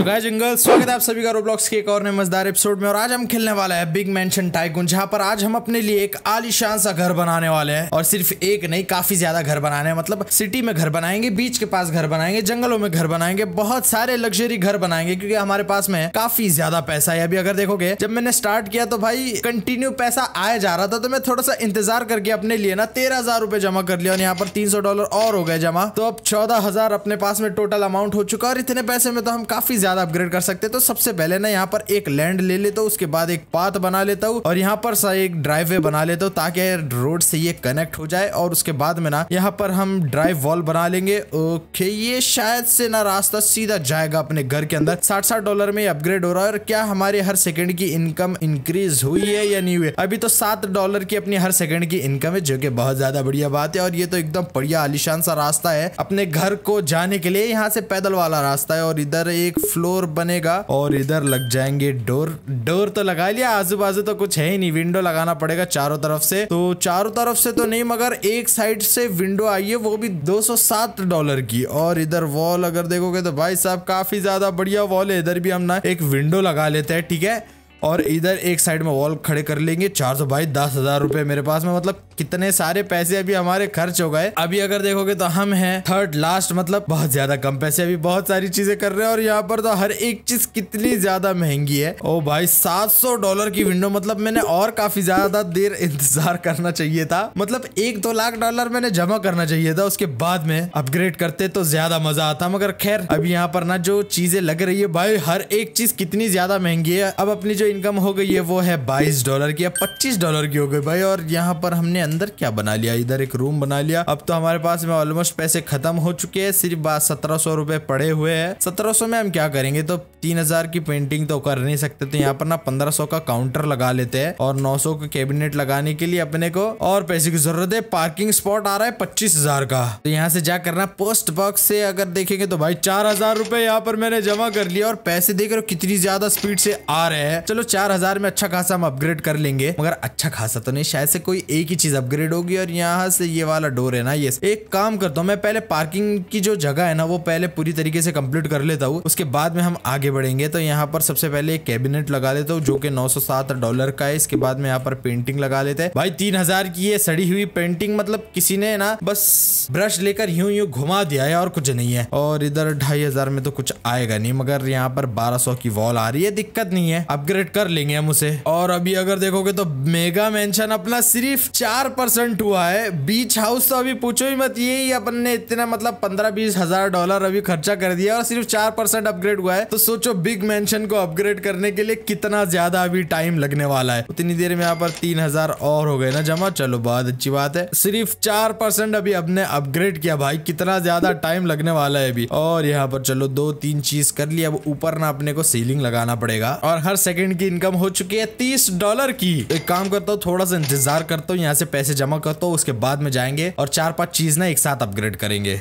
तो गाइस जंगल स्वागत है आप सभी का रोब्लॉक्स के एक और नए मजेदार एपिसोड में और आज हम खेलने वाला है बिग मेंशन टाइकून जहां पर आज हम अपने लिए एक आलीशान सा घर बनाने वाले हैं और सिर्फ एक नहीं काफी ज्यादा घर बनाने हैं मतलब सिटी में घर बनाएंगे बीच के पास घर बनाएंगे जंगलों में घर बनाएंगे बहुत सारे लग्जरी घर बनाएंगे क्योंकि हमारे पास में काफी ज्यादा पैसा है अभी अगर देखोगे जब मैंने स्टार्ट किया तो भाई कंटिन्यू पैसा आया जा रहा था तो मैं थोड़ा सा इंतजार करके अपने लिए ना तेरह हजार रुपए जमा कर लिया और यहाँ पर तीन सौ डॉलर और हो गए जमा तो अब चौदह हजार अपने पास में टोटल अमाउंट हो चुका और इतने पैसे में तो हम काफी ज़्यादा अपग्रेड कर सकते हैं तो सबसे पहले ना यहाँ पर एक लैंड ले लेता हूँ उसके बाद एक पाथ बना लेता हूँ और यहाँ पर एक ड्राइवे बना लेता हूँ ताकि रोड से ये कनेक्ट हो जाए और उसके बाद में ना यहाँ पर हम ड्राइव वॉल बना लेंगे ओके ये शायद से ना रास्ता सीधा जाएगा अपने घर के अंदर साठ साठ डॉलर में अपग्रेड हो रहा है और क्या हमारे हर सेकंड की इनकम इंक्रीज हुई है या नहीं हुई अभी तो सात डॉलर की अपनी हर सेकंड की इनकम है जो कि बहुत ज्यादा बढ़िया बात है और ये तो एकदम बढ़िया आलिशान सा रास्ता है अपने घर को जाने के लिए यहाँ से पैदल वाला रास्ता है और इधर एक फ्लो फ्लोर बनेगा और इधर लग जाएंगे डोर डोर तो लगा लिया आजू बाजू तो कुछ है ही नहीं विंडो लगाना पड़ेगा चारों तरफ से तो चारों तरफ से तो नहीं मगर एक साइड से विंडो आई है वो भी 207 डॉलर की और इधर वॉल अगर देखोगे तो भाई साहब काफी ज्यादा बढ़िया वॉल है इधर भी हम ना एक विंडो लगा लेते हैं ठीक है और इधर एक साइड में वॉल खड़े कर लेंगे चार सौ भाई दस हजार रुपए मेरे पास में मतलब कितने सारे पैसे अभी हमारे खर्च हो गए अभी अगर देखोगे तो हम हैं थर्ड लास्ट मतलब बहुत ज्यादा कम पैसे अभी बहुत सारी चीजें कर रहे हैं और यहाँ पर तो हर एक चीज कितनी ज्यादा महंगी है ओ भाई सात सौ डॉलर की विंडो मतलब मैंने और काफी ज्यादा देर इंतजार करना चाहिए था मतलब एक दो लाख डॉलर मैंने जमा करना चाहिए था उसके बाद में अपग्रेड करते तो ज्यादा मजा आता मगर खैर अभी यहाँ पर ना जो चीजें लग रही है भाई हर एक चीज कितनी ज्यादा महंगी है अब अपनी जो इनकम हो गई है वो है बाईस डॉलर की या पच्चीस डॉलर की हो गई भाई और यहाँ पर हमने अंदर क्या बना लिया इधर एक रूम बना लिया अब तो हमारे पास में ऑलमोस्ट पैसे खत्म हो चुके हैं सिर्फ सत्रह सौ रुपए पड़े हुए हैं सत्रह सौ में हम क्या करेंगे तो तीन हजार की पेंटिंग तो कर नहीं सकते तो यहाँ पर ना पंद्रह सौ का काउंटर लगा लेते हैं और नौ सौ का कैबिनेट लगाने के लिए अपने को और पैसे की जरूरत है पार्किंग स्पॉट आ रहा है पच्चीस हजार का तो यहाँ से जा करना पोस्ट बॉक्स से अगर देखेंगे तो भाई चार हजार रूपए यहाँ पर मैंने जमा कर लिया और पैसे देख रहे हो कितनी ज्यादा स्पीड से आ रहे हैं चलो चलो चार हजार में अच्छा खासा हम अपग्रेड कर लेंगे मगर अच्छा खासा तो नहीं शायद से कोई एक ही चीज अपग्रेड होगी और यहाँ से ये वाला डोर है ना ये एक काम करता हूँ मैं पहले पार्किंग की जो जगह है ना वो पहले पूरी तरीके से कम्प्लीट कर लेता हूँ उसके बाद में हम आगे बढ़ेंगे तो यहाँ पर सबसे पहले एक कैबिनेट लगा लेता हूँ जो कि नौ डॉलर का है इसके बाद में यहाँ पर पेंटिंग लगा लेते हैं भाई तीन की ये सड़ी हुई पेंटिंग मतलब किसी ने ना बस ब्रश लेकर यूं यूं घुमा दिया है और कुछ नहीं है और इधर ढाई हजार में तो कुछ आएगा नहीं मगर यहाँ पर बारह की वॉल आ रही है दिक्कत नहीं है अपग्रेड कलेक्ट कर लेंगे हम उसे और अभी अगर देखोगे तो मेगा मेंशन अपना सिर्फ चार परसेंट हुआ है बीच हाउस तो अभी पूछो ही मत ये ही अपन ने इतना मतलब पंद्रह बीस हजार डॉलर अभी खर्चा कर दिया और सिर्फ चार परसेंट अपग्रेड हुआ है तो सोचो बिग मेंशन को अपग्रेड करने के लिए कितना ज्यादा अभी टाइम लगने वाला है उतनी देर में यहाँ पर तीन और हो गए ना जमा चलो बहुत अच्छी बात है सिर्फ चार अभी अपने अपग्रेड किया भाई कितना ज्यादा टाइम लगने वाला है अभी और यहाँ पर चलो दो तीन चीज कर लिया अब ऊपर ना अपने को सीलिंग लगाना पड़ेगा और हर सेकंड की इनकम हो चुकी है तीस डॉलर की एक काम करता हूँ थोड़ा सा इंतजार करता हूँ यहाँ से पैसे जमा करता हूँ उसके बाद में जाएंगे और चार पांच चीज ना एक साथ अपग्रेड करेंगे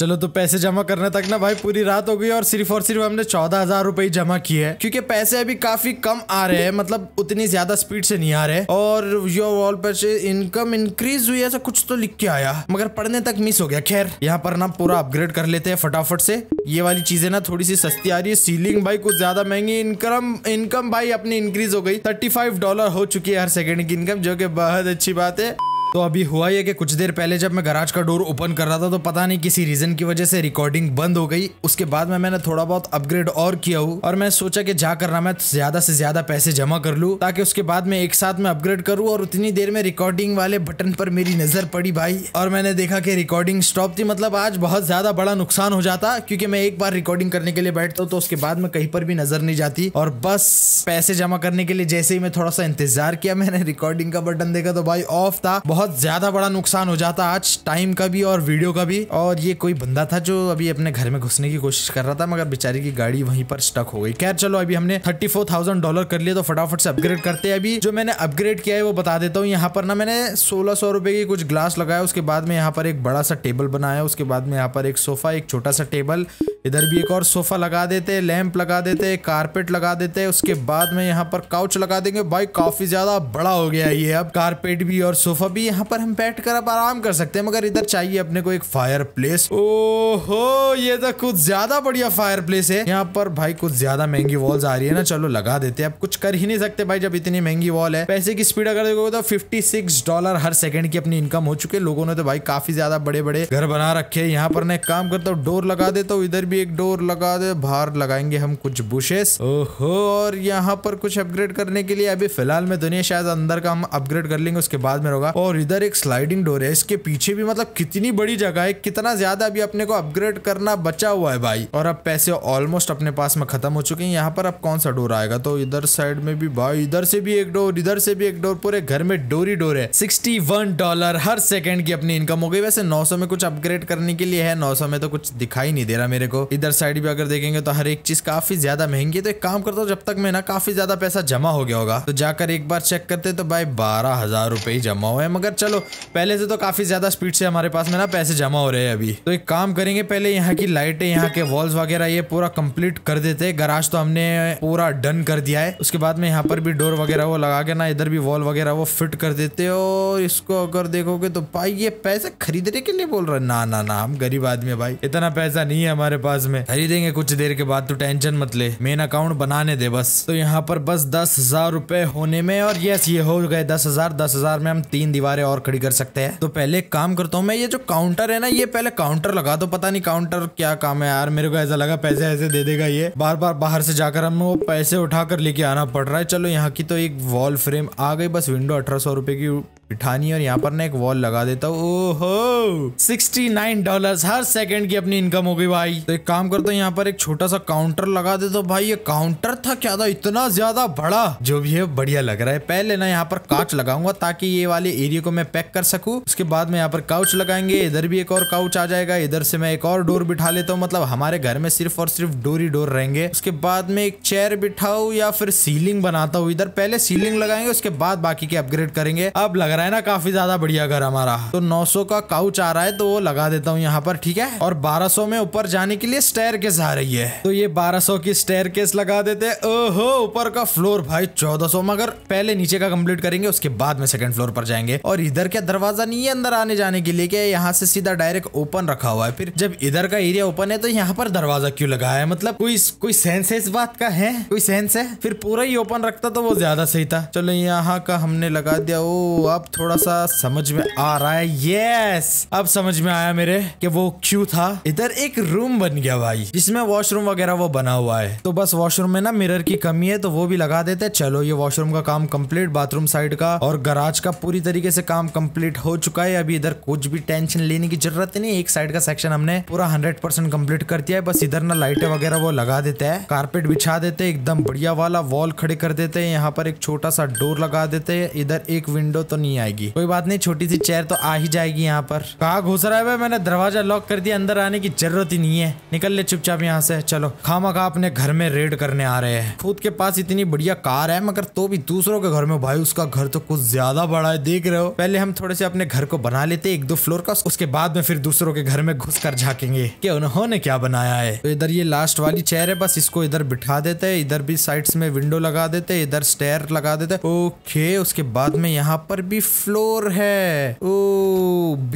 चलो तो पैसे जमा करने तक ना भाई पूरी रात हो गई और सिर्फ और सिर्फ हमने चौदह हजार रूपए जमा किए है क्योंकि पैसे अभी काफी कम आ रहे हैं मतलब उतनी ज्यादा स्पीड से नहीं आ रहे और योर वॉल पर इनकम इंक्रीज हुई ऐसा कुछ तो लिख के आया मगर पढ़ने तक मिस हो गया खैर यहाँ पर ना पूरा अपग्रेड कर लेते हैं फटाफट से ये वाली चीजें ना थोड़ी सी सस्ती आ रही है सीलिंग भाई कुछ ज्यादा महंगी अपनी इनकम इनकम भाई अपनी इंक्रीज हो गई थर्टी डॉलर हो चुकी है हर सेकंड की इनकम जो कि बहुत अच्छी बात है तो अभी हुआ है कि कुछ देर पहले जब मैं गराज का डोर ओपन कर रहा था तो पता नहीं किसी रीजन की वजह से रिकॉर्डिंग बंद हो गई उसके बाद में मैंने थोड़ा बहुत अपग्रेड और किया हूँ और मैं सोचा कि जाकर ना मैं ज्यादा से ज्यादा पैसे जमा कर लूँ ताकि उसके बाद में एक साथ में अपग्रेड करूँ और उतनी देर में रिकॉर्डिंग वाले बटन पर मेरी नजर पड़ी भाई और मैंने देखा कि रिकॉर्डिंग स्टॉप थी मतलब आज बहुत ज्यादा बड़ा नुकसान हो जाता क्योंकि मैं एक बार रिकॉर्डिंग करने के लिए बैठता हूँ तो उसके बाद में कहीं पर भी नजर नहीं जाती और बस पैसे जमा करने के लिए जैसे ही मैं थोड़ा सा इंतजार किया मैंने रिकॉर्डिंग का बटन देखा तो भाई ऑफ था बहुत बहुत ज़्यादा बड़ा नुकसान हो जाता आज टाइम का भी और वीडियो का भी और ये कोई बंदा था जो अभी अपने घर में घुसने की कोशिश कर रहा था मगर बेचारी की गाड़ी वहीं पर स्टक हो गई खैर चलो अभी हमने थर्टी फोर थाउजेंड डॉलर कर लिए तो फटाफट से अपग्रेड करते हैं अभी जो मैंने अपग्रेड किया है वो बता देता हूँ यहाँ पर ना मैंने सोलह सौ रुपए की कुछ ग्लास लगाया उसके बाद में यहाँ पर एक बड़ा सा टेबल बनाया उसके बाद में यहाँ पर एक सोफा एक छोटा सा टेबल इधर भी एक और सोफा लगा देते लैंप लगा देते कारपेट लगा देते उसके बाद में यहाँ पर काउच लगा देंगे भाई काफी ज्यादा बड़ा हो गया ये अब कारपेट भी और सोफा भी यहाँ पर हम बैठ कर अब आराम कर सकते हैं मगर इधर चाहिए अपने को एक फायर प्लेस ओहो ये तो कुछ ज्यादा बढ़िया फायर प्लेस है यहाँ पर भाई कुछ ज्यादा महंगी वॉल्स आ रही है ना चलो लगा देते हैं अब कुछ कर ही नहीं सकते भाई जब इतनी महंगी वॉल है पैसे की स्पीड अगर देखोगे तो फिफ्टी सिक्स डॉलर हर सेकंड की अपनी इनकम हो चुकी है लोगों ने तो भाई काफी ज्यादा बड़े बड़े घर बना रखे है यहाँ पर मैं काम करता हूँ डोर लगा देता हूँ इधर भी एक डोर लगा दे बाहर लगाएंगे हम कुछ बुशेस ओहो और यहाँ पर कुछ अपग्रेड करने के लिए अभी फिलहाल में दुनिया तो शायद अंदर का हम अपग्रेड कर लेंगे उसके बाद में होगा और और इधर एक स्लाइडिंग डोर है इसके पीछे भी मतलब कितनी बड़ी जगह है कितना ज्यादा अभी अपने को अपग्रेड करना बचा हुआ है भाई और अब पैसे ऑलमोस्ट अपने पास में खत्म हो चुके हैं यहाँ पर अब कौन सा डोर आएगा तो इधर साइड में भी भाई इधर से भी एक डोर इधर से भी एक डोर पूरे घर में डोरी डोर है सिक्सटी डॉलर हर सेकेंड की अपनी इनकम हो गई वैसे नौ में कुछ अपग्रेड करने के लिए है नौ में तो कुछ दिखाई नहीं दे रहा मेरे को इधर साइड भी अगर देखेंगे तो हर एक चीज काफी ज्यादा महंगी है तो एक काम करता हूँ जब तक मैं ना काफी ज्यादा पैसा जमा हो गया होगा तो जाकर एक बार चेक करते तो भाई बारह हजार रुपए ही जमा हुआ है मगर मगर चलो पहले से तो काफ़ी ज़्यादा स्पीड से हमारे पास में ना पैसे जमा हो रहे हैं अभी तो एक काम करेंगे पहले यहाँ की लाइटें यहाँ के वॉल्स वगैरह ये पूरा कंप्लीट कर देते गराज तो हमने पूरा डन कर दिया है उसके बाद में यहाँ पर भी डोर वगैरह वो लगा के ना इधर भी वॉल वगैरह वो फिट कर देते और इसको अगर देखोगे तो भाई ये पैसे खरीदने के लिए बोल रहे ना ना ना हम गरीब आदमी है भाई इतना पैसा नहीं है हमारे पास में खरीदेंगे कुछ देर के बाद तो टेंशन मत ले मेन अकाउंट बनाने दे बस तो यहाँ पर बस दस हजार होने में और यस ये हो गए दस हजार दस हजार में हम तीन दीवार सारे और खड़ी कर सकते हैं तो पहले एक काम करता हूँ मैं ये जो काउंटर है ना ये पहले काउंटर लगा दो पता नहीं काउंटर क्या काम है यार मेरे को ऐसा लगा पैसे ऐसे दे देगा ये बार बार बाहर से जाकर हमें वो पैसे उठा कर लेके आना पड़ रहा है चलो यहाँ की तो एक वॉल फ्रेम आ गई बस विंडो अठारह सौ रुपए की बिठानी और यहाँ पर ना एक वॉल लगा देता हूँ ओहो सिक्सटी नाइन डॉलर हर सेकंड की अपनी इनकम हो गई भाई तो एक काम करता हूँ यहाँ पर एक छोटा सा काउंटर लगा देता हूँ भाई ये काउंटर था क्या था इतना ज्यादा बड़ा जो भी है बढ़िया लग रहा है पहले ना यहाँ पर कांच लगाऊंगा ताकि ये वाले एरिया को मैं पैक कर सकूँ उसके बाद में यहाँ पर काउच लगाएंगे इधर भी एक और काउच आ जाएगा इधर से मैं एक और डोर बिठा लेता हूँ मतलब हमारे घर में सिर्फ और सिर्फ डोर ही डोर रहेंगे उसके बाद में एक चेयर बिठाऊ या फिर सीलिंग बनाता हूँ इधर पहले सीलिंग लगाएंगे उसके बाद बाकी के अपग्रेड करेंगे अब लग रहा है ना काफी ज्यादा बढ़िया घर हमारा तो नौ का काउच आ रहा है तो वो लगा देता हूँ यहाँ पर ठीक है और बारह में ऊपर जाने के लिए स्टेयर केस आ रही है तो ये 1200 की स्टेयर केस लगा देते ओहो ऊपर का फ्लोर भाई 1400 मगर पहले नीचे का कंप्लीट करेंगे उसके बाद में सेकंड फ्लोर पर जाएंगे और और इधर क्या दरवाजा नहीं है अंदर आने जाने के लिए क्या यहाँ से सीधा डायरेक्ट ओपन रखा हुआ है फिर जब इधर का एरिया ओपन है तो यहाँ पर दरवाजा क्यों लगाया है मतलब कोई कोई सेंस है इस बात का है कोई सेंस है फिर पूरा ही ओपन रखता तो वो ज्यादा सही था चलो यहाँ का हमने लगा दिया ओ अब थोड़ा सा समझ में आ रहा है यस अब समझ में आया मेरे की वो क्यूँ था इधर एक रूम बन गया भाई जिसमे वॉशरूम वगैरह वो बना हुआ है तो बस वॉशरूम में ना मिरर की कमी है तो वो भी लगा देते चलो ये वॉशरूम का काम कम्प्लीट बाथरूम साइड का और गराज का पूरी तरीके से काम कंप्लीट हो चुका है अभी इधर कुछ भी टेंशन लेने की जरूरत नहीं एक साइड का सेक्शन हमने पूरा हंड्रेड परसेंट कम्प्लीट कर दिया है बस इधर ना लाइटें वगैरह वो लगा देते हैं कारपेट बिछा देते हैं एकदम बढ़िया वाला वॉल खड़े कर देते हैं यहाँ पर एक छोटा सा डोर लगा देते हैं इधर एक विंडो तो नहीं आएगी कोई बात नहीं छोटी सी चेयर तो आ ही जाएगी यहाँ पर कहा घुस रहा है मैंने दरवाजा लॉक कर दिया अंदर आने की जरूरत ही नहीं है निकल ले चुपचाप यहाँ से चलो खामा खा अपने घर में रेड करने आ रहे हैं खुद के पास इतनी बढ़िया कार है मगर तो भी दूसरों के घर में भाई उसका घर तो कुछ ज्यादा बड़ा है देख रहे हो पहले हम थोड़े से अपने घर को बना लेते एक दो फ्लोर का उसके बाद में फिर दूसरों के घर में घुस कर झाकेंगे की उन्होंने क्या बनाया है तो इधर ये लास्ट वाली चेयर है बस इसको इधर बिठा देते हैं इधर भी साइड में विंडो लगा देते है इधर स्टेयर लगा देते ओके उसके बाद में यहाँ पर भी फ्लोर है ओ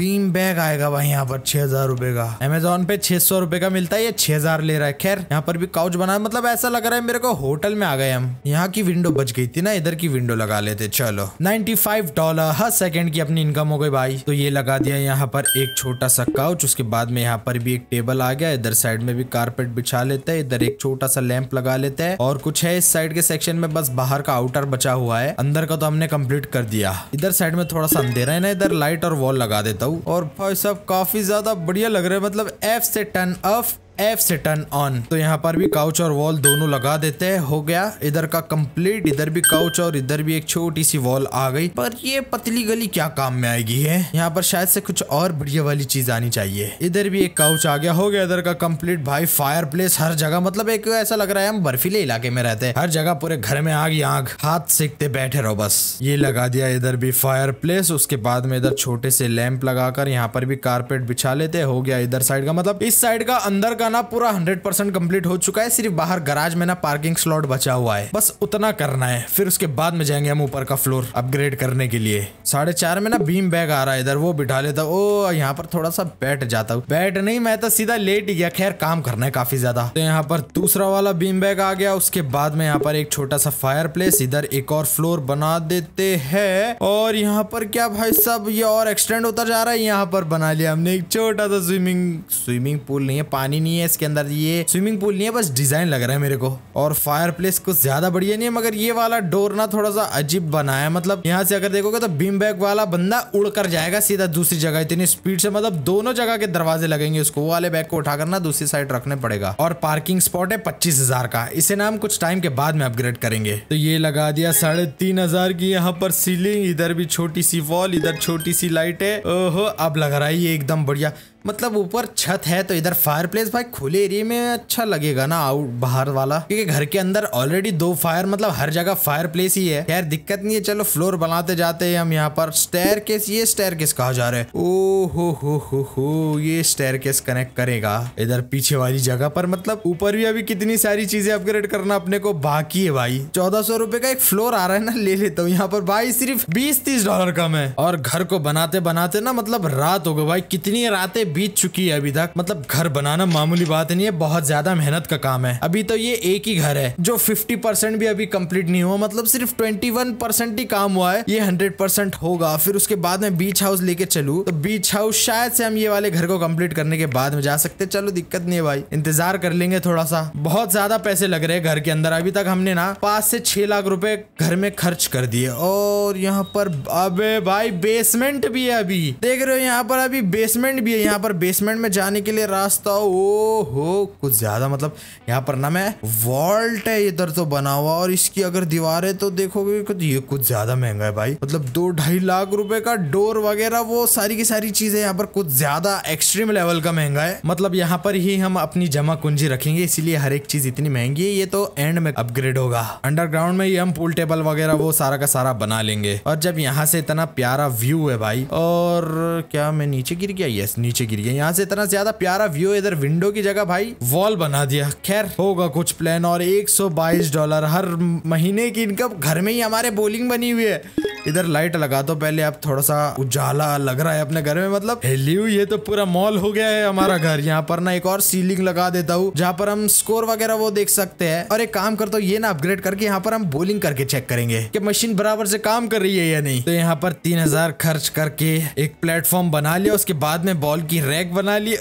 बीम बैग आएगा भाई यहाँ पर छह हजार रूपए का अमेजोन पे छह सौ रूपये का मिलता है ये छह हजार ले रहा है खैर यहाँ पर भी काउच बना मतलब ऐसा लग रहा है मेरे को होटल में आ गए हम यहाँ की विंडो बच गई थी ना इधर की विंडो लगा लेते चलो नाइनटी फाइव डॉलर हर सेकंड की अपनी इनकम हो गई भाई तो ये लगा दिया यहाँ पर एक छोटा सा काउच उसके बाद में यहाँ पर भी एक टेबल आ गया इधर साइड में भी कारपेट बिछा लेते हैं इधर एक छोटा सा लैंप लगा लेते हैं और कुछ है इस साइड के सेक्शन में बस बाहर का आउटर बचा हुआ है अंदर का तो हमने कम्प्लीट कर दिया इधर साइड में थोड़ा सा अंधेरा है ना इधर लाइट और वॉल लगा देता हूँ और भाई साहब काफी ज्यादा बढ़िया लग रहा है मतलब एफ से टन अफ एफ से टर्न ऑन तो यहाँ पर भी काउच और वॉल दोनों लगा देते हैं हो गया इधर का कंप्लीट इधर भी काउच और इधर भी एक छोटी सी वॉल आ गई पर ये पतली गली क्या काम में आएगी है यहाँ पर शायद से कुछ और बढ़िया वाली चीज आनी चाहिए इधर भी एक काउच आ गया हो गया इधर का कम्प्लीट भाई फायर प्लेस हर जगह मतलब एक ऐसा लग रहा है हम बर्फीले इलाके में रहते हैं हर जगह पूरे घर में आग आग हाथ सेकते बैठे रहो बस ये लगा दिया इधर भी फायर प्लेस उसके बाद में इधर छोटे से लैंप लगाकर यहाँ पर भी कारपेट बिछा लेते हो गया इधर साइड का मतलब इस साइड का अंदर का जाना पूरा हंड्रेड परसेंट कम्प्लीट हो चुका है सिर्फ बाहर गराज में ना पार्किंग स्लॉट बचा हुआ है बस उतना करना है फिर उसके बाद में जाएंगे हम ऊपर का फ्लोर अपग्रेड करने के लिए साढ़े चार में ना बीम बैग आ रहा है इधर वो बिठा लेता ओ यहाँ पर थोड़ा सा बैठ जाता हूँ बैठ नहीं मैं तो सीधा लेट ही गया खैर काम करना है काफी ज्यादा तो यहाँ पर दूसरा वाला बीम बैग आ गया उसके बाद में यहाँ पर एक छोटा सा फायर प्लेस इधर एक और फ्लोर बना देते हैं और यहाँ पर क्या भाई सब ये और एक्सटेंड होता जा रहा है यहाँ पर बना लिया हमने एक छोटा सा स्विमिंग स्विमिंग पूल नहीं है पानी नहीं है है इसके अंदर ये स्विमिंग पूल नहीं है बस डिजाइन लग रहा है मेरे को और फायर प्लेस कुछ ज्यादा बढ़िया नहीं है मगर ये वाला डोर ना थोड़ा सा अजीब बना है मतलब यहाँ से अगर देखोगे तो बीम बैग वाला बंदा उड़कर जाएगा सीधा दूसरी जगह इतनी स्पीड से मतलब दोनों जगह के दरवाजे लगेंगे उसको वाले बैग को उठाकर ना दूसरी साइड रखने पड़ेगा और पार्किंग स्पॉट है पच्चीस का इसे ना हम कुछ टाइम के बाद में अपग्रेड करेंगे तो ये लगा दिया साढ़े तीन हजार की यहाँ पर सीलिंग इधर भी छोटी सी वॉल इधर छोटी सी लाइट है ओहो अब लग रहा है ये एकदम बढ़िया मतलब ऊपर छत है तो इधर फायर प्लेस भाई खुले एरिया में अच्छा लगेगा ना आउट बाहर वाला क्योंकि घर के अंदर ऑलरेडी दो फायर मतलब हर जगह फायर प्लेस ही है यार दिक्कत नहीं है चलो फ्लोर बनाते जाते हैं हम यहाँ पर स्टेयर केस ये स्टेयर केस कहा जा रहा है ओ हो हो हो हो ये स्टेयर केस कनेक्ट करेगा इधर पीछे वाली जगह पर मतलब ऊपर भी अभी कितनी सारी चीजें अपग्रेड करना अपने को बाकी है भाई चौदह सौ का एक फ्लोर आ रहा है ना ले लेता हूँ यहाँ पर भाई सिर्फ बीस तीस डॉलर कम है और घर को बनाते बनाते ना मतलब रात हो गए भाई कितनी रातें बीत चुकी है अभी तक मतलब घर बनाना मामूली बात नहीं है बहुत ज्यादा मेहनत का काम है अभी तो ये एक ही घर है जो फिफ्टी परसेंट भी अभी कम्प्लीट नहीं हुआ मतलब सिर्फ ट्वेंटी वन परसेंट ही काम हुआ है ये हंड्रेड परसेंट होगा फिर उसके बाद में बीच हाउस लेके चलू तो बीच हाउस शायद से हम ये वाले घर को कम्प्लीट करने के बाद में जा सकते चलो दिक्कत नहीं है भाई इंतजार कर लेंगे थोड़ा सा बहुत ज्यादा पैसे लग रहे हैं घर के अंदर अभी तक हमने ना पांच से छह लाख रुपए घर में खर्च कर दिए और यहाँ पर अबे भाई बेसमेंट भी है अभी देख रहे हो यहाँ पर अभी बेसमेंट भी है यहाँ यहाँ पर बेसमेंट में जाने के लिए रास्ता ओ हो कुछ ज़्यादा मतलब यहाँ पर ना मैं वॉल्ट है इधर तो बना हुआ और इसकी अगर दीवार है तो देखोगे कुछ ये कुछ ज़्यादा महंगा है भाई मतलब दो ढाई लाख रुपए का डोर वगैरह वो सारी की सारी चीज़ें यहाँ पर कुछ ज़्यादा एक्सट्रीम लेवल का महंगा है मतलब यहाँ पर ही हम अपनी जमा कुंजी रखेंगे इसीलिए हर एक चीज़ इतनी महंगी है ये तो एंड में अपग्रेड होगा अंडरग्राउंड में ही हम पुल टेबल वगैरह वो सारा का सारा बना लेंगे और जब यहाँ से इतना प्यारा व्यू है भाई और क्या मैं नीचे गिर गया यस नीचे गिर गया यहाँ से इतना ज्यादा प्यारा व्यू इधर विंडो की जगह भाई वॉल बना दिया खैर होगा कुछ प्लान और 122 डॉलर हर महीने की इनकम घर में ही हमारे बोलिंग बनी हुई है इधर लाइट लगा दो पहले आप थोड़ा सा उजाला लग रहा है अपने घर में मतलब हेल्यू ये तो पूरा मॉल हो गया है हमारा घर यहाँ पर ना एक और सीलिंग लगा देता हूँ जहाँ पर हम स्कोर वगैरह वो देख सकते हैं और एक काम करता हूँ ये ना अपग्रेड करके यहाँ पर हम बोलिंग करके चेक करेंगे की मशीन बराबर से काम कर रही है या नहीं तो यहाँ पर तीन हजार खर्च करके एक प्लेटफॉर्म बना लिया उसके बाद में बॉल की रैक बना ली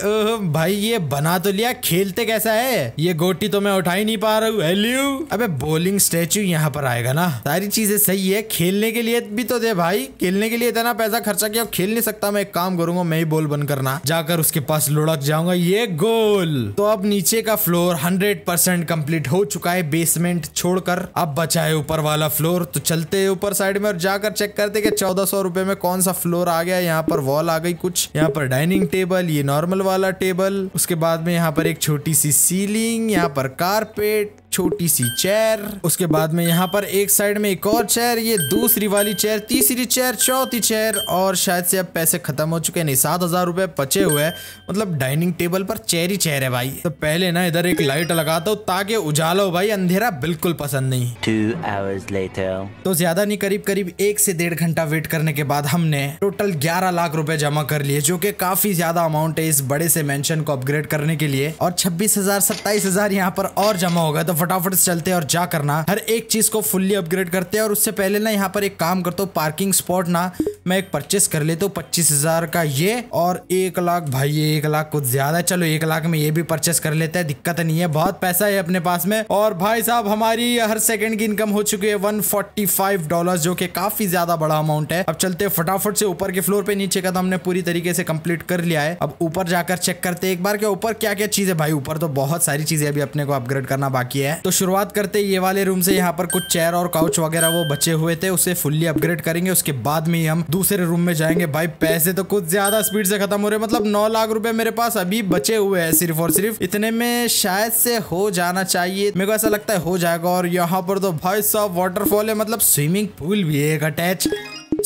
भाई ये बना तो लिया खेलते कैसा है ये गोटी तो मैं उठा ही नहीं पा रहा हूँ हेल्यू अबे बॉलिंग स्टेच्यू यहाँ पर आएगा ना सारी चीजें सही है खेलने के लिए भी तो दे भाई खेलने के लिए इतना पैसा खर्चा किया खेल नहीं सकता मैं एक काम करूंगा मैं ही बोल बंद करना जाकर उसके पास लुढ़क जाऊंगा ये गोल तो अब नीचे का फ्लोर हंड्रेड परसेंट कम्प्लीट हो चुका है बेसमेंट छोड़कर अब बचा है ऊपर वाला फ्लोर तो चलते है ऊपर साइड में और जाकर चेक करते चौदह सौ रुपए में कौन सा फ्लोर आ गया यहाँ पर वॉल आ गई कुछ यहाँ पर डाइनिंग टेबल ये नॉर्मल वाला टेबल उसके बाद में यहाँ पर एक छोटी सी सीलिंग यहाँ पर कारपेट छोटी सी चेयर उसके बाद में यहाँ पर एक साइड में एक और चेयर ये दूसरी वाली चेयर तीसरी चेयर चौथी चेयर और शायद से अब पैसे खत्म हो चुके हैं नहीं सात हजार रुपए बचे हुए मतलब डाइनिंग टेबल पर चेयर ही चेयर है भाई तो पहले ना इधर एक लाइट लगाता हूँ ताकि उजाला हो भाई अंधेरा बिल्कुल पसंद नहीं तो ज्यादा नहीं करीब करीब एक से डेढ़ घंटा वेट करने के बाद हमने टोटल ग्यारह लाख रूपए जमा कर लिए जो की काफी ज्यादा अमाउंट है इस बड़े से मैंशन को अपग्रेड करने के लिए और छब्बीस हजार सत्ताईस हजार यहाँ पर और जमा होगा तो फट फटाफट से चलते और जा करना हर एक चीज को फुल्ली अपग्रेड करते हैं और उससे पहले ना यहाँ पर एक काम करता हूँ पार्किंग स्पॉट ना मैं एक परचेस कर लेता हूँ पच्चीस हजार का ये और एक लाख भाई ये एक लाख कुछ ज्यादा चलो एक लाख में ये भी परचेस कर लेते हैं दिक्कत नहीं है बहुत पैसा है अपने पास में और भाई साहब हमारी हर सेकंड की इनकम हो चुकी है वन फोर्टी फाइव डॉलर जो कि काफी ज्यादा बड़ा अमाउंट है अब चलते फटाफट से ऊपर के फ्लोर पे नीचे का तो हमने पूरी तरीके से कम्प्लीट कर लिया है अब ऊपर जाकर चेक करते एक बार के ऊपर क्या क्या चीज है भाई ऊपर तो बहुत सारी चीजें अभी अपने को अपग्रेड करना बाकी है तो शुरुआत करते ये वाले रूम से यहाँ पर कुछ चेयर और काउच वगैरह वो बचे हुए थे उसे फुल्ली अपग्रेड करेंगे उसके बाद में ही हम दूसरे रूम में जाएंगे भाई पैसे तो कुछ ज्यादा स्पीड से खत्म हो रहे मतलब नौ लाख रुपए मेरे पास अभी बचे हुए है सिर्फ और सिर्फ इतने में शायद से हो जाना चाहिए मेरे को ऐसा लगता है हो जाएगा और यहाँ पर तो भाई सब वाटरफॉल है मतलब स्विमिंग पूल भी है एक अटैच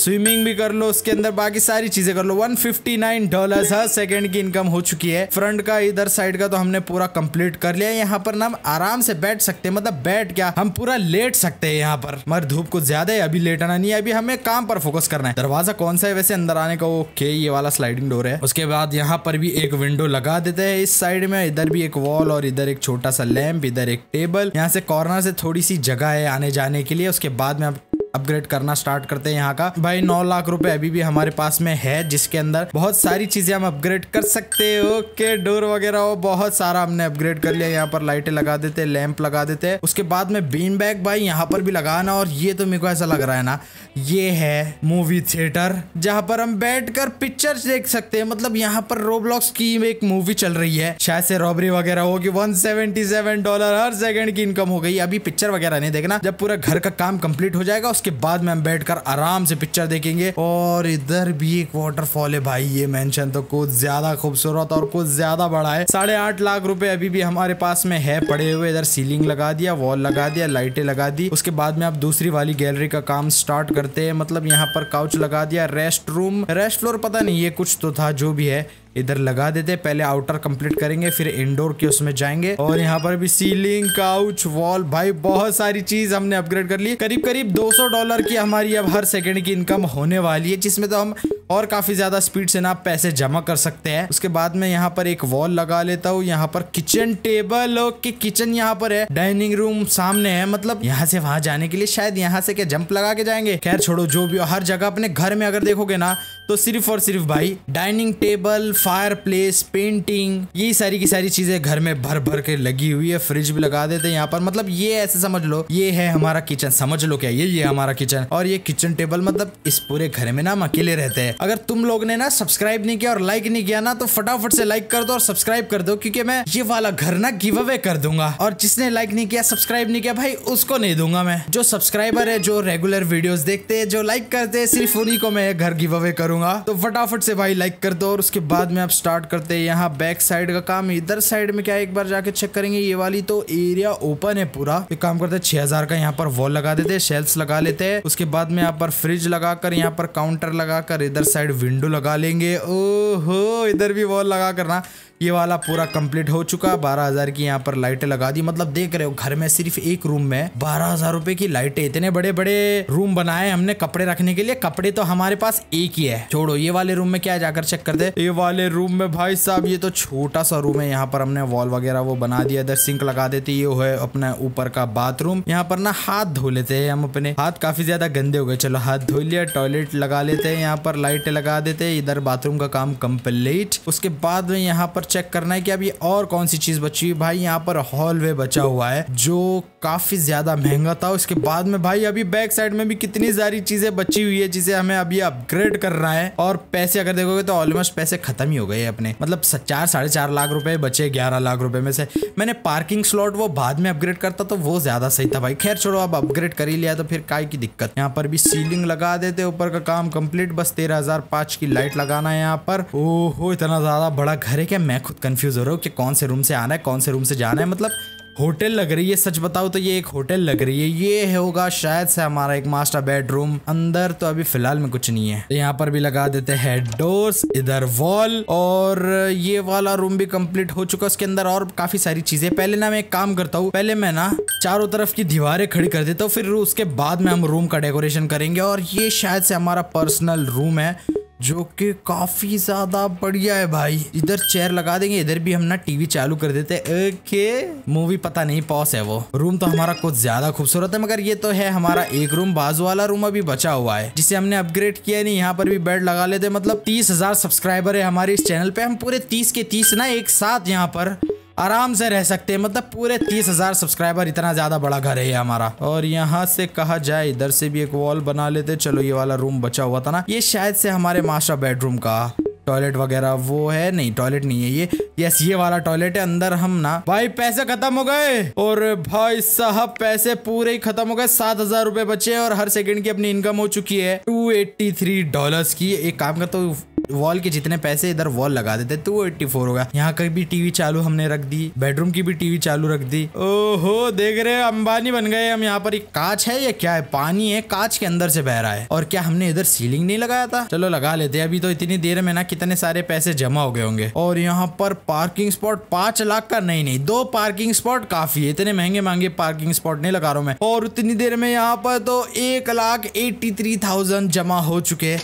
स्विमिंग भी कर लो उसके अंदर बाकी सारी चीजें कर लो वन फिफ्टी नाइन डॉलर हर सेकेंड की इनकम हो चुकी है फ्रंट का इधर साइड का तो हमने पूरा कंप्लीट कर लिया यहाँ पर ना हम आराम से बैठ सकते हैं मतलब बैठ क्या हम पूरा लेट सकते हैं यहाँ पर मगर धूप कुछ ज्यादा है अभी लेटाना नहीं है अभी हमें काम पर फोकस करना है दरवाजा कौन सा है वैसे अंदर आने का ओके ये वाला स्लाइडिंग डोर है उसके बाद यहाँ पर भी एक विंडो लगा देते है इस साइड में इधर भी एक वॉल और इधर एक छोटा सा लैम्प इधर एक टेबल यहाँ से कॉर्नर से थोड़ी सी जगह है आने जाने के लिए उसके बाद में आप अपग्रेड करना स्टार्ट करते हैं यहाँ का भाई नौ लाख रुपए अभी भी हमारे पास में है जिसके अंदर बहुत सारी चीजें हम अपग्रेड कर सकते हैं ओके डोर वगैरह हो बहुत सारा हमने अपग्रेड कर लिया यहाँ पर लाइटें लगा देते लैंप लगा देते उसके बाद में बीन बैग भाई यहाँ पर भी लगाना और ये तो मेरे को ऐसा लग रहा है ना ये है मूवी थिएटर जहाँ पर हम बैठ कर पिक्चर देख सकते हैं मतलब यहाँ पर रोबलॉक्स की एक मूवी चल रही है शायद से रॉबरी वगैरह होगी सेवन डॉलर हर सेकंड की इनकम हो गई अभी पिक्चर वगैरह नहीं देखना जब पूरा घर का काम कम्प्लीट हो जाएगा उसके बाद में हम बैठकर आराम से पिक्चर देखेंगे और इधर भी एक वाटरफॉल है भाई ये मैं तो कुछ ज्यादा खूबसूरत और कुछ ज्यादा बड़ा है साढ़े आठ लाख रुपए अभी भी हमारे पास में है पड़े हुए इधर सीलिंग लगा दिया वॉल लगा दिया लाइटें लगा दी उसके बाद में आप दूसरी वाली गैलरी का काम स्टार्ट करते हैं मतलब यहाँ पर काउच लगा दिया रेस्ट रूम रेस्ट फ्लोर पता नहीं ये कुछ तो था जो भी है इधर लगा देते पहले आउटर कंप्लीट करेंगे फिर इंडोर के उसमें जाएंगे और यहाँ पर भी सीलिंग काउच वॉल भाई बहुत सारी चीज हमने अपग्रेड कर ली करीब करीब 200 डॉलर की हमारी अब हर सेकंड की इनकम होने वाली है जिसमें तो हम और काफी ज्यादा स्पीड से ना पैसे जमा कर सकते हैं उसके बाद में यहाँ पर एक वॉल लगा लेता हूँ यहाँ पर किचन टेबल की किचन यहाँ पर है डाइनिंग रूम सामने है मतलब यहाँ से वहां जाने के लिए शायद यहाँ से क्या जंप लगा के जाएंगे खैर छोड़ो जो भी हर जगह अपने घर में अगर देखोगे ना तो सिर्फ और सिर्फ भाई dining table fireplace painting ये सारी की सारी चीजें घर में भर भर के लगी हुई है फ्रिज भी लगा देते हैं यहाँ पर मतलब ये ऐसे समझ लो ये है हमारा किचन समझ लो क्या ये ये हमारा किचन और ये किचन टेबल मतलब इस पूरे घर में ना हम अकेले रहते हैं अगर तुम लोग ने ना सब्सक्राइब नहीं किया और लाइक नहीं किया ना तो फटाफट से लाइक कर दो और सब्सक्राइब कर दो क्योंकि मैं ये वाला घर ना गिव अवे कर दूंगा और जिसने लाइक नहीं किया सब्सक्राइब नहीं किया भाई उसको नहीं दूंगा मैं जो सब्सक्राइबर है जो रेगुलर वीडियोस देखते हैं जो लाइक करते हैं सिर्फ उन्हीं को मैं घर गिव अवे करूंगा तो फटाफट से भाई लाइक कर दो और उसके बाद में आप स्टार्ट करते हैं यहाँ बैक साइड का काम इधर साइड में क्या एक बार जाके चेक करेंगे ये वाली तो एरिया ओपन है पूरा एक काम करते हैं छह का यहाँ पर वॉल लगा देते हैं शेल्स लगा लेते हैं उसके बाद में यहाँ पर फ्रिज लगाकर यहाँ पर काउंटर लगाकर इधर साइड विंडो लगा लेंगे ओहो इधर भी वॉल लगा करना ये वाला पूरा कंप्लीट हो चुका बारह हजार की यहाँ पर लाइटें लगा दी मतलब देख रहे हो घर में सिर्फ एक रूम में बारह हजार रूपए की लाइटें इतने बड़े बड़े रूम बनाए हमने कपड़े रखने के लिए कपड़े तो हमारे पास एक ही है छोड़ो ये वाले रूम में क्या जाकर चेक कर दे ये वाले रूम में भाई साहब ये तो छोटा सा रूम है यहाँ पर हमने वॉल वगैरह वो बना दिया इधर सिंक लगा देते ये है अपने ऊपर का बाथरूम यहाँ पर ना हाथ धो लेते हैं हम अपने हाथ काफी ज्यादा गंदे हो गए चलो हाथ धो लिया टॉयलेट लगा लेते हैं यहाँ पर लाइटें लगा देते हैं इधर बाथरूम का काम कम्प्लीट उसके बाद में यहाँ पर चेक करना है कि अभी और कौन सी चीज बची हुई भाई यहाँ पर हॉलवे बचा हुआ है जो काफी ज्यादा महंगा था उसके बाद में भाई अभी बैक साइड में भी कितनी सारी चीजें बची हुई है जिसे हमें अभी अपग्रेड करना है और पैसे अगर देखोगे तो ऑलमोस्ट पैसे खत्म ही हो गए अपने मतलब चार साढ़े चार लाख रुपए बचे ग्यारह लाख रुपए में से मैंने पार्किंग स्लॉट वो बाद में अपग्रेड करता तो वो ज्यादा सही था भाई खैर छोड़ो अब अपग्रेड कर ही लिया तो फिर काय की दिक्कत यहाँ पर भी सीलिंग लगा देते ऊपर का काम कम्प्लीट बस तेरह हजार पांच की लाइट लगाना है यहाँ पर ओहो इतना ज्यादा बड़ा घर है क्या मैं खुद कंफ्यूज हो रहा हूँ कि कौन से रूम से आना है कौन से रूम से जाना है मतलब होटल लग रही है सच बताओ तो ये एक होटल लग रही है ये होगा शायद से हमारा एक मास्टर बेडरूम अंदर तो अभी फिलहाल में कुछ नहीं है तो यहाँ पर भी लगा देते हैं डोर्स इधर वॉल और ये वाला रूम भी कंप्लीट हो चुका है उसके अंदर और काफी सारी चीजें पहले ना मैं एक काम करता हूँ पहले मैं ना चारों तरफ की दीवारें खड़ी कर देता हूँ फिर उसके बाद में हम रूम का डेकोरेशन करेंगे और ये शायद से हमारा पर्सनल रूम है जो कि काफी ज्यादा बढ़िया है भाई इधर चेयर लगा देंगे इधर भी हम ना टीवी चालू कर देते ओके मूवी पता नहीं पॉस है वो रूम तो हमारा कुछ ज्यादा खूबसूरत है मगर ये तो है हमारा एक रूम बाजू वाला रूम अभी बचा हुआ है जिसे हमने अपग्रेड किया नहीं यहाँ पर भी बेड लगा लेते मतलब तीस हजार सब्सक्राइबर है हमारे इस चैनल पे हम पूरे तीस के तीस ना एक साथ यहाँ पर आराम से रह सकते हैं मतलब पूरे तीस हजार सब्सक्राइबर इतना ज्यादा बड़ा घर है हमारा और यहाँ से कहा जाए इधर से भी एक वॉल बना लेते चलो ये वाला रूम बचा हुआ था ना ये शायद से हमारे मास्टर बेडरूम का टॉयलेट वगैरह वो है नहीं टॉयलेट नहीं है ये यस ये वाला टॉयलेट है अंदर हम ना भाई पैसे खत्म हो गए और भाई साहब पैसे पूरे ही खत्म हो गए सात हजार रूपए बचे और हर सेकंड की अपनी इनकम हो चुकी है टू एट्टी थ्री डॉलर की एक काम करता तो हूँ वॉल के जितने पैसे इधर वॉल लगा देते तो वो एट्टी फोर होगा यहाँ का भी टीवी चालू हमने रख दी बेडरूम की भी टीवी चालू रख दी ओहो देख रहे अंबानी बन गए हम यहाँ पर एक कांच है या क्या है पानी है कांच के अंदर से बह रहा है और क्या हमने इधर सीलिंग नहीं लगाया था चलो लगा लेते अभी तो इतनी देर में ना कितने सारे पैसे जमा हो गए होंगे और यहाँ पर पार्किंग स्पॉट पांच लाख का नहीं नहीं दो पार्किंग स्पॉट काफी है इतने महंगे महंगे पार्किंग स्पॉट नहीं लगा रहा हूँ मैं और उतनी देर में यहाँ पर तो एक लाख एट्टी थ्री थाउजेंड जमा हो चुके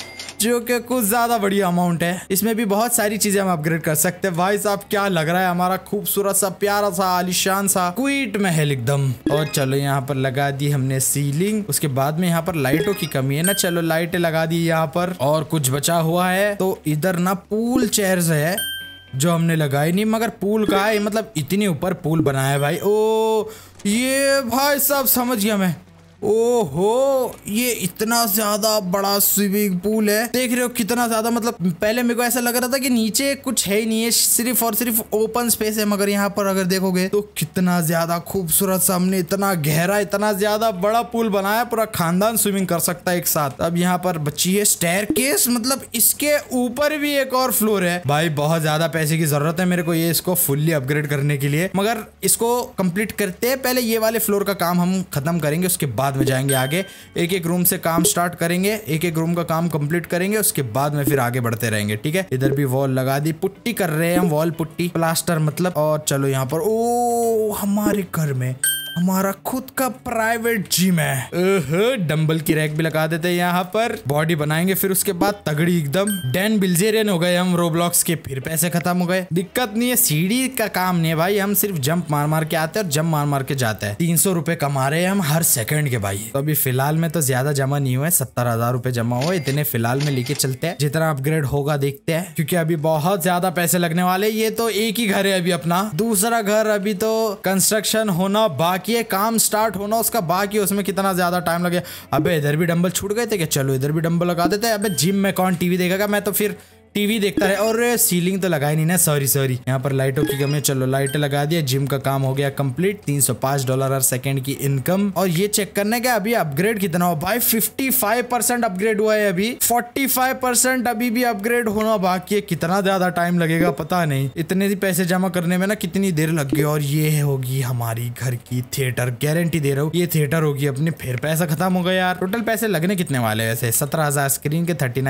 जो कि कुछ ज्यादा बढ़िया अमाउंट है इसमें भी बहुत सारी चीजें हम अपग्रेड कर सकते हैं भाई साहब क्या लग रहा है हमारा खूबसूरत सा प्यारा सा आलिशान सा क्वीट महल एकदम और चलो यहाँ पर लगा दी हमने सीलिंग उसके बाद में यहाँ पर लाइटों की कमी है ना चलो लाइटें लगा दी यहाँ पर और कुछ बचा हुआ है तो इधर ना पूल चेयर है जो हमने लगाई नहीं मगर पूल का है मतलब इतने ऊपर पूल बनाया है भाई ओ ये भाई साहब समझ गया मैं ओहो ये इतना ज्यादा बड़ा स्विमिंग पूल है देख रहे हो कितना ज्यादा मतलब पहले मेरे को ऐसा लग रहा था कि नीचे कुछ है ही नहीं है सिर्फ और सिर्फ ओपन स्पेस है मगर यहाँ पर अगर देखोगे तो कितना ज्यादा खूबसूरत सामने इतना गहरा इतना ज्यादा बड़ा पूल बनाया पूरा खानदान स्विमिंग कर सकता है एक साथ अब यहाँ पर बची है स्टेर केस मतलब इसके ऊपर भी एक और फ्लोर है भाई बहुत ज्यादा पैसे की जरूरत है मेरे को ये इसको फुल्ली अपग्रेड करने के लिए मगर इसको कंप्लीट करते पहले ये वाले फ्लोर का काम हम खत्म करेंगे उसके बाद बाद में जाएंगे आगे एक एक रूम से काम स्टार्ट करेंगे एक एक रूम का काम कंप्लीट करेंगे उसके बाद में फिर आगे बढ़ते रहेंगे ठीक है इधर भी वॉल लगा दी पुट्टी कर रहे हैं हम वॉल पुट्टी प्लास्टर मतलब और चलो यहाँ पर ओ हमारे घर में हमारा खुद का प्राइवेट जिम है डंबल की रैक भी लगा देते हैं यहाँ पर बॉडी बनाएंगे फिर उसके बाद तगड़ी एकदम डैन बिल्जेरियन हो गए हम रोब्लॉक्स के फिर पैसे खत्म हो गए दिक्कत नहीं है सीढ़ी का काम नहीं है भाई हम सिर्फ जंप मार मार के आते हैं और जंप मार मार के जाते हैं तीन सौ रूपए कमा रहे हैं हम हर सेकंड के भाई तो अभी फिलहाल में तो ज्यादा जमा नहीं हुआ है सत्तर हजार रूपए जमा हुआ इतने फिलहाल में लेके चलते हैं जितना अपग्रेड होगा देखते हैं क्योंकि अभी बहुत ज्यादा पैसे लगने वाले ये तो एक ही घर है अभी अपना दूसरा घर अभी तो कंस्ट्रक्शन होना बाकी बाकी है काम स्टार्ट होना उसका बाकी उसमें कितना ज़्यादा टाइम लगे अबे इधर भी डंबल छूट गए थे क्या चलो इधर भी डंबल लगा देते हैं अबे जिम में कौन टीवी देखेगा मैं तो फिर टीवी देखता है और सीलिंग तो लगाई नहीं ना सॉरी सॉरी यहाँ पर लाइटों की कमी चलो लाइट लगा दिया जिम का काम हो गया कंप्लीट 305 डॉलर हर सेकंड की इनकम और ये चेक करने का अभी अपग्रेड कितना हो भाई 55 परसेंट अपग्रेड हुआ है अभी 45 परसेंट अभी भी अपग्रेड होना बाकी है कितना ज्यादा टाइम लगेगा पता नहीं इतने भी पैसे जमा करने में ना कितनी देर लग गई और ये होगी हमारी घर की थिएटर गारंटी दे रहा हूँ ये थिएटर होगी अपने फिर पैसा खत्म होगा यार टोटल पैसे लगने कितने वाले वैसे सत्रह स्क्रीन के थर्टी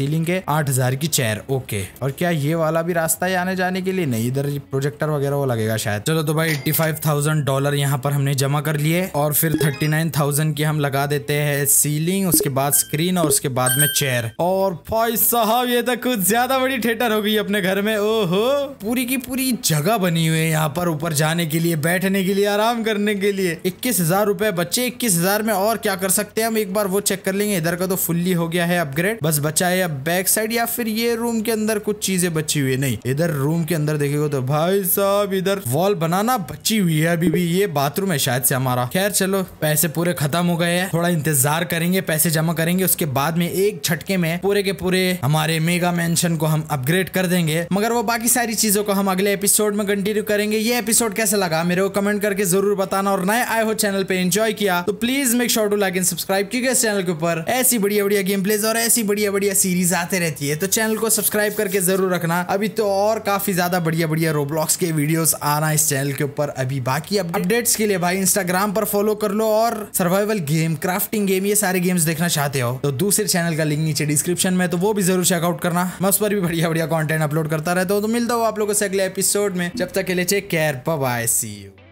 सीलिंग के आठ की चेयर ओके और क्या ये वाला भी रास्ता है आने जाने के लिए नहीं इधर प्रोजेक्टर वगैरह वो लगेगा शायद चलो तो भाई एट्टी फाइव थाउजेंड डॉलर यहाँ पर हमने जमा कर लिए और फिर थर्टी नाइन थाउजेंड की हम लगा देते हैं सीलिंग उसके बाद स्क्रीन और उसके बाद में चेयर और भाई साहब ये तो कुछ ज्यादा बड़ी थिएटर हो गई अपने घर में ओहो पूरी की पूरी जगह बनी हुई है यहाँ पर ऊपर जाने के लिए बैठने के लिए आराम करने के लिए इक्कीस हजार रुपए बच्चे इक्कीस हजार में और क्या कर सकते हैं हम एक बार वो चेक कर लेंगे इधर का तो फुल्ली हो गया है अपग्रेड बस बचा है अब बैक साइड या फिर ये रूम के अंदर कुछ चीजें बची हुई है नहीं इधर रूम के अंदर देखेगा तो भाई साहब इधर वॉल बनाना बची हुई है अभी भी ये बाथरूम है शायद से हमारा खैर चलो पैसे पूरे खत्म हो गए हैं थोड़ा इंतजार करेंगे पैसे जमा करेंगे उसके बाद में एक झटके में पूरे के पूरे हमारे मेगा मैंशन को हम अपग्रेड कर देंगे मगर वो बाकी सारी चीजों को हम अगले एपिसोड में कंटिन्यू करेंगे ये एपिसोड कैसा लगा मेरे को कमेंट करके जरूर बताना और नए आए हो चैनल पे एंजॉय किया तो please make sure to like and subscribe क्योंकि इस चैनल के ऊपर ऐसी बढ़िया बढ़िया गेम प्लेज और ऐसी बढ़िया बढ़िया सीरीज आते रहती है तो चैनल चैनल को सब्सक्राइब करके जरूर रखना अभी तो और काफी ज्यादा बढ़िया बढ़िया रोब्लॉक्स के वीडियोस आना इस चैनल के ऊपर अभी बाकी अपडेट्स के लिए भाई इंस्टाग्राम पर फॉलो कर लो और सर्वाइवल गेम क्राफ्टिंग गेम ये सारे गेम्स देखना चाहते हो तो दूसरे चैनल का लिंक नीचे डिस्क्रिप्शन में तो वो भी जरूर चेकआउट करना मैं उस पर भी बढ़िया बढ़िया कॉन्टेंट अपलोड करता रहता हूँ तो मिलता हूँ आप लोगों से अगले एपिसोड में जब तक के लिए take care bye see you